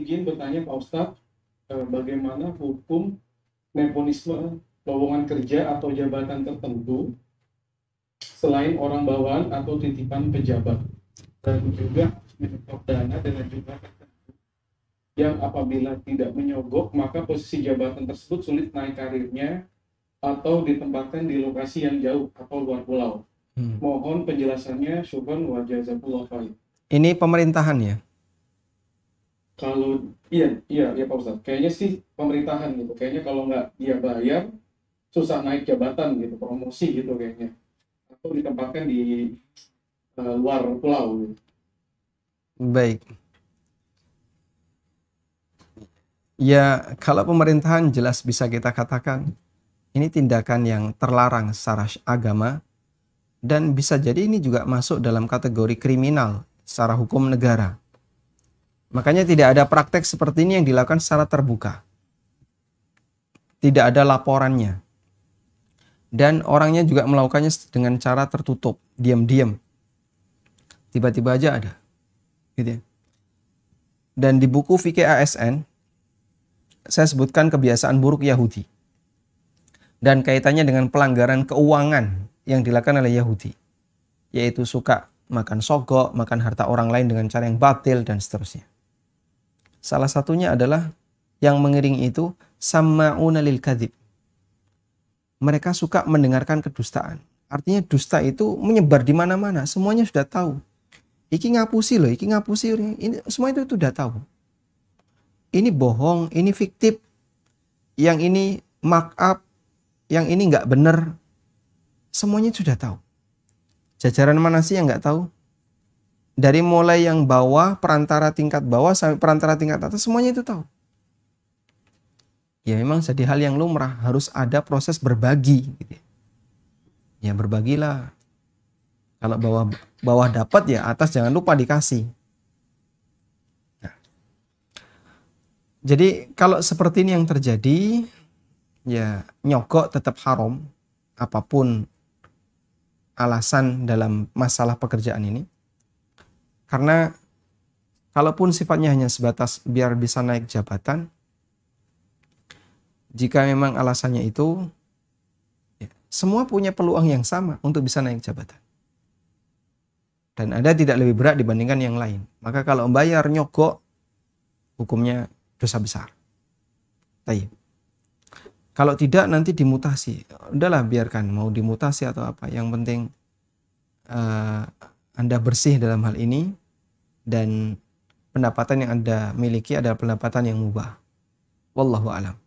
izin bertanya Pak Ustadz, e, bagaimana hukum nepotisme lowongan kerja atau jabatan tertentu selain orang bawaan atau titipan pejabat dan juga menyetok dana dengan jumlah yang apabila tidak menyogok maka posisi jabatan tersebut sulit naik karirnya atau ditempatkan di lokasi yang jauh atau luar pulau. Hmm. Mohon penjelasannya, syukur Wajah Zabullah Ini pemerintahan ya? kalau iya iya iya Pak Ustadz kayaknya sih pemerintahan gitu kayaknya kalau nggak dia bayar susah naik jabatan gitu promosi gitu kayaknya atau ditempatkan di uh, luar pulau gitu. baik ya kalau pemerintahan jelas bisa kita katakan ini tindakan yang terlarang secara agama dan bisa jadi ini juga masuk dalam kategori kriminal secara hukum negara Makanya tidak ada praktek seperti ini yang dilakukan secara terbuka. Tidak ada laporannya. Dan orangnya juga melakukannya dengan cara tertutup, diam-diam. Tiba-tiba aja ada. Gitu ya. Dan di buku Fikih ASN, saya sebutkan kebiasaan buruk Yahudi. Dan kaitannya dengan pelanggaran keuangan yang dilakukan oleh Yahudi. Yaitu suka makan sogok, makan harta orang lain dengan cara yang batil, dan seterusnya. Salah satunya adalah yang mengiring itu sama'una lil kadhib. Mereka suka mendengarkan kedustaan. Artinya dusta itu menyebar di mana-mana, semuanya sudah tahu. Iki ngapusi loh, iki ngapusi, ini semua itu sudah tahu. Ini bohong, ini fiktif, yang ini mark up, yang ini nggak bener, semuanya sudah tahu. Jajaran mana sih yang nggak tahu? Dari mulai yang bawah, perantara tingkat bawah sampai perantara tingkat atas semuanya itu tahu. Ya memang jadi hal yang lumrah, harus ada proses berbagi gitu ya. ya berbagilah. Kalau bawah bawah dapat ya atas jangan lupa dikasih. Nah. Jadi kalau seperti ini yang terjadi, ya nyogok tetap haram apapun alasan dalam masalah pekerjaan ini karena kalaupun sifatnya hanya sebatas biar bisa naik jabatan, jika memang alasannya itu, ya, semua punya peluang yang sama untuk bisa naik jabatan. Dan ada tidak lebih berat dibandingkan yang lain. Maka kalau membayar nyogok, hukumnya dosa besar. Tapi Kalau tidak nanti dimutasi. Udahlah biarkan mau dimutasi atau apa. Yang penting uh, anda bersih dalam hal ini dan pendapatan yang Anda miliki adalah pendapatan yang mubah. Wallahu alam.